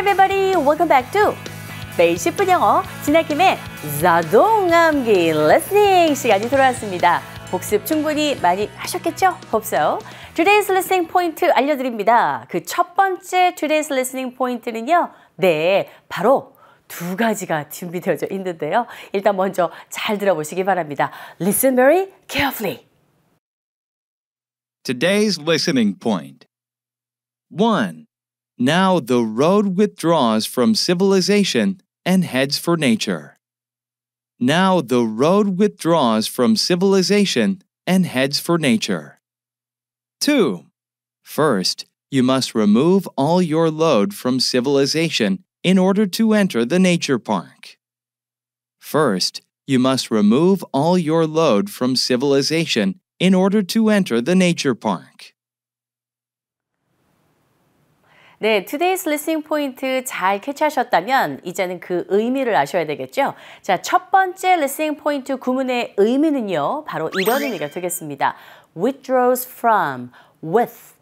everybody. Welcome back to 매일 10분 영어 진학김의 자동 암기 listening 시간이 돌아왔습니다. 복습 충분히 많이 하셨겠죠? Hope so. Today's listening point 알려드립니다. 그 첫 번째 Today's listening point는요. 네, 바로 두 가지가 준비되어져 있는데요. 일단 먼저 잘 들어보시기 바랍니다. Listen very carefully. Today's listening point. 1. Now the road withdraws from civilization and heads for nature. Now the road withdraws from civilization and heads for nature. 2. First, you must remove all your load from civilization in order to enter the nature park. First, you must remove all your load from civilization in order to enter the nature park. 네, today's listening point 잘 캐치하셨다면 이제는 그 의미를 아셔야 되겠죠? 자, 첫 번째 listening point 구문의 의미는요. 바로 이런 의미가 되겠습니다. withdraws from, with,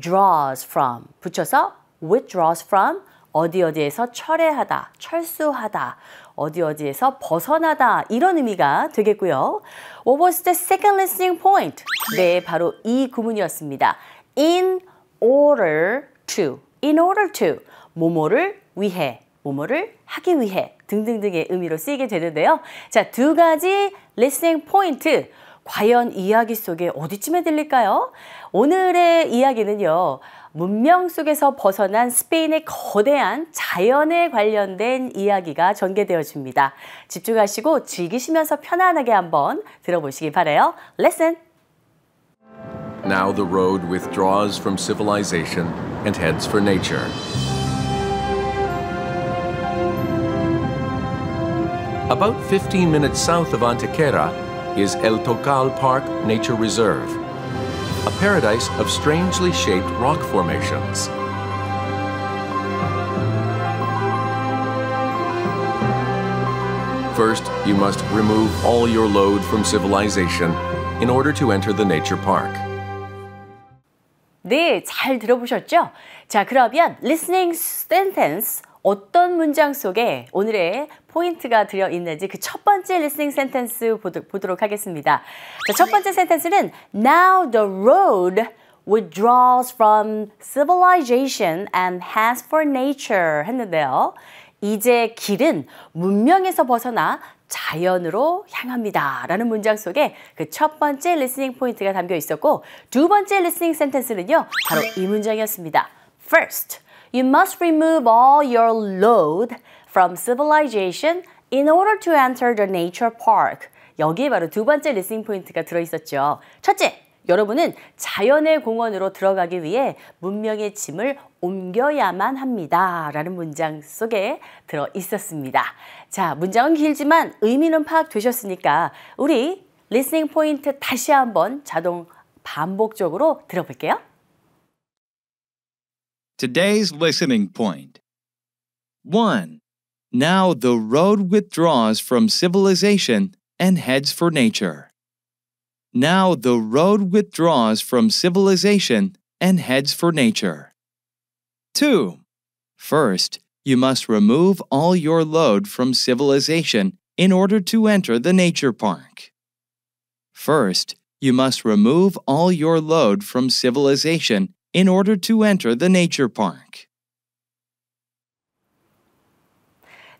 draws from 붙여서 withdraws from 어디 어디에서 철회하다, 철수하다, 어디 어디에서 벗어나다 이런 의미가 되겠고요. What was the second listening point? 네, 바로 이 구문이었습니다. In order to in order to 뭐뭐를 위해 뭐뭐를 하기 위해 등등등의 의미로 쓰이게 되는데요. 자, 두 가지 리스닝 포인트 과연 이야기 속에 어디쯤에 들릴까요? 오늘의 이야기는요. 문명 속에서 벗어난 스페인의 거대한 자연에 관련된 이야기가 전개되어집니다. 집중하시고 즐기시면서 편안하게 한번 들어보시기 바래요. 레슨. Now the road withdraws from civilization. and heads for nature. About 15 minutes south of Antequera is El Tocal Park Nature Reserve, a paradise of strangely shaped rock formations. First, you must remove all your load from civilization in order to enter the nature park. 네, 잘 들어보셨죠? 자, 그러면 listening sentence 어떤 문장 속에 오늘의 포인트가 들어 있는지 그 첫 번째 리스닝 센텐스 보도록 하겠습니다. 자, 첫 번째 센텐스는 Now the road withdraws from civilization and has for nature 했는데요. 이제 길은 문명에서 벗어나 자연으로 향합니다. 라는 문장 속에 그 첫 번째 리스닝 포인트가 담겨 있었고 두 번째 리스닝 센텐스는요. 바로 이 문장이었습니다. First, you must remove all your load from civilization in order to enter the nature park. 여기에 바로 두 번째 리스닝 포인트가 들어있었죠. 첫째, 여러분은 자연의 공원으로 들어가기 위해 문명의 짐을 옮겨야만 합니다. 라는 문장 속에 들어 있었습니다. 자, 문장은 길지만 의미는 파악되셨으니까 우리 리스닝 포인트 다시 한번 자동 반복적으로 들어볼게요. Today's listening point. 1. Now the road withdraws from civilization and heads for nature. Now the road withdraws from civilization and heads for nature. 2. First, you must remove all your load from civilization in order to enter the nature park. First, you must remove all your load from civilization in order to enter the nature park.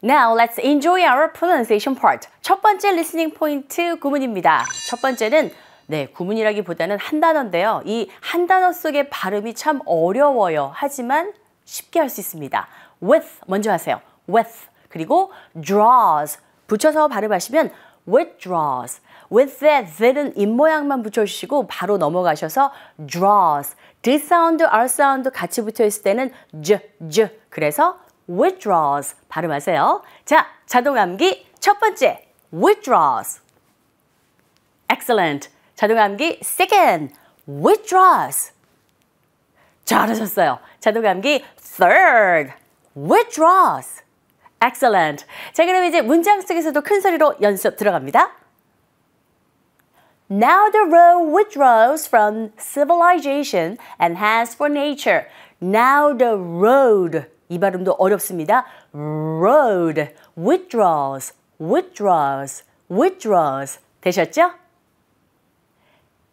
Now let's enjoy our pronunciation part. 첫 번째 listening point 구문입니다. 첫 번째는 네, 구문이라기보다는 한 단어인데요. 이 한 단어 속의 발음이 참 어려워요. 하지만 쉽게 할 수 있습니다. with 먼저 하세요. with 그리고 draws 붙여서 발음하시면 withdraws. with that z는 입모양만 붙여주시고 바로 넘어가셔서 draws. d 사운드, r 사운드 같이 붙어있을 때는 j, j. 그래서 withdraws 발음하세요. 자, 자동 암기 첫 번째 withdraws. excellent. 자동감기 second, withdraws. 잘하셨어요. 자동감기 third, withdraws. Excellent. 자, 그럼 이제 문장 속에서도 큰 소리로 연습 들어갑니다. Now the r o a withdraws from civilization and has for nature. Now the road. 이 발음도 어렵습니다. road withdraws, withdraws, withdraws. 되셨죠?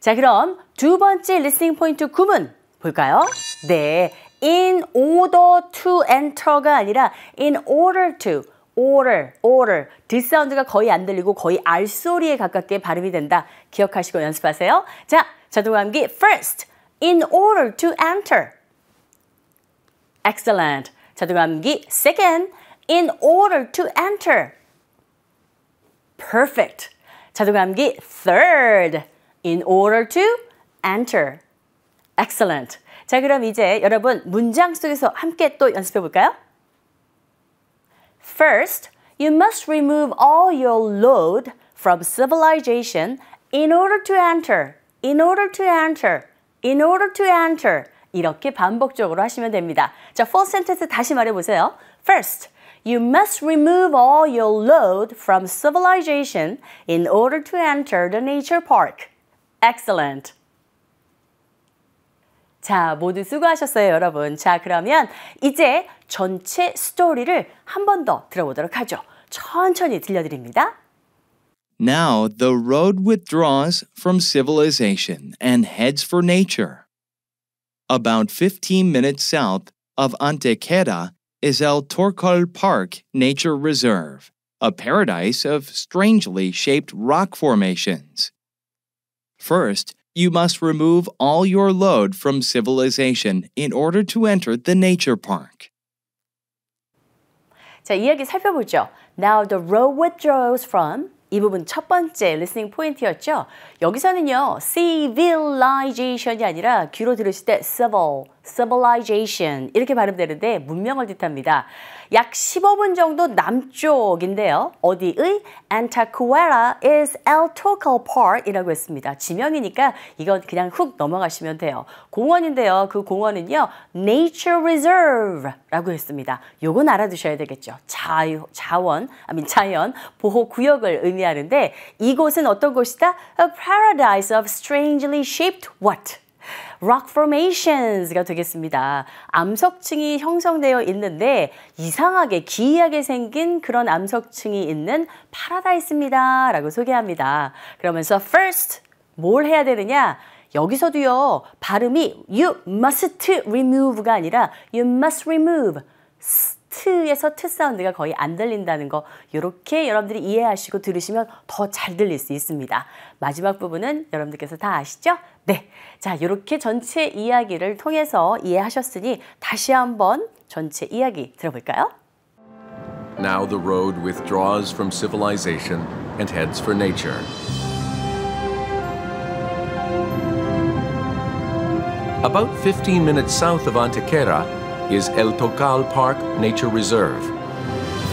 자, 그럼 두 번째 리스닝 포인트 구문 볼까요? 네, in order to enter가 아니라 in order to order, order. 뒷사운드가 거의 안 들리고 거의 R 소리에 가깝게 발음이 된다. 기억하시고 연습하세요. 자, 자동감기 first, in order to enter. Excellent. 자동감기 second, in order to enter. Perfect. 자동감기 third. in order to enter. Excellent. 자, 그럼 이제 여러분 문장 속에서 함께 또 연습해 볼까요? First, you must remove all your load from civilization in order to enter. in order to enter. in order to enter. 이렇게 반복적으로 하시면 됩니다. 자, full sentence 다시 말해 보세요. First, You must remove all your load from civilization in order to enter the nature park. Excellent. 자, 모두 수고하셨어요, 여러분. 자, 그러면 이제 전체 스토리를 한 번 더 들어보도록 하죠. 천천히 들려드립니다. Now the road withdraws from civilization and heads for nature. About 15 minutes south of Antequera is El Torcal Park Nature Reserve, a paradise of strangely shaped rock formations. First, you must remove all your load from civilization in order to enter the nature park. 자, 이야기 살펴보죠. Now the road withdraws from 이 부분 첫 번째 리스닝 포인트였죠. 여기서는요, civilization이 아니라 귀로 들으실 때 civil civilization 이렇게 발음되는데 문명을 뜻합니다. 약 15분 정도 남쪽인데요. 어디의? Antaquera is El t o c a Park이라고 했습니다. 지명이니까 이건 그냥 훅 넘어가시면 돼요. 공원인데요. 그 공원은요. Nature Reserve라고 했습니다. 요건 알아두셔야 되겠죠. 자유, 자원, 아 m 자연 보호 구역을 의미하는데 이곳은 어떤 곳이다? A paradise of strangely shaped what? rock formations가 되겠습니다. 암석층이 형성되어 있는데 이상하게 기이하게 생긴 그런 암석층이 있는 파라다이스입니다. 라고 소개합니다. 그러면서 first 뭘 해야 되느냐? 여기서도요 발음이 you must remove가 아니라 you must remove 트에서 트 사운드가 거의 안 들린다는 거 이렇게 여러분들이 이해하시고 들으시면 더 잘 들릴 수 있습니다. 마지막 부분은 여러분들께서 다 아시죠? 네, 자 이렇게 전체 이야기를 통해서 이해하셨으니 다시 한번 전체 이야기 들어볼까요? Now the road withdraws from civilization and heads for nature. About 15 minutes south of Antequera, is El Tocal Park Nature Reserve,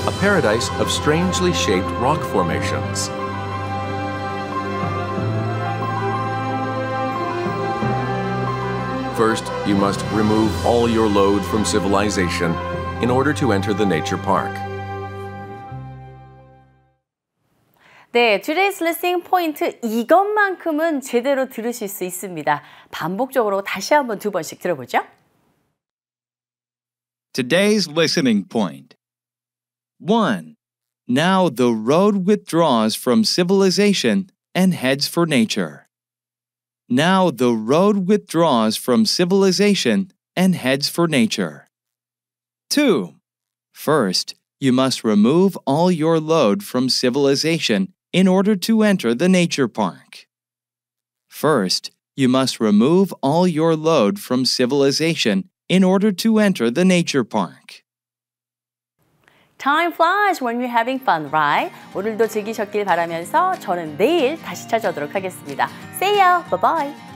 a paradise of strangely shaped rock formations. First, you must remove all your load from civilization in order to enter the nature park. 네, today's lesson 포인트 이것만큼은 제대로 들으실 수 있습니다. 반복적으로 다시 한 번 두 번씩 들어보죠. Today's listening point 1. Now the road withdraws from civilization and heads for nature. Now the road withdraws from civilization and heads for nature. 2. First, you must remove all your load from civilization in order to enter the nature park. First, you must remove all your load from civilization in order to enter the nature park. Time flies when you're having fun, right? 오늘도 즐기셨길 바라면서 저는 내일 다시 찾아오도록 하겠습니다. See ya! Bye-bye!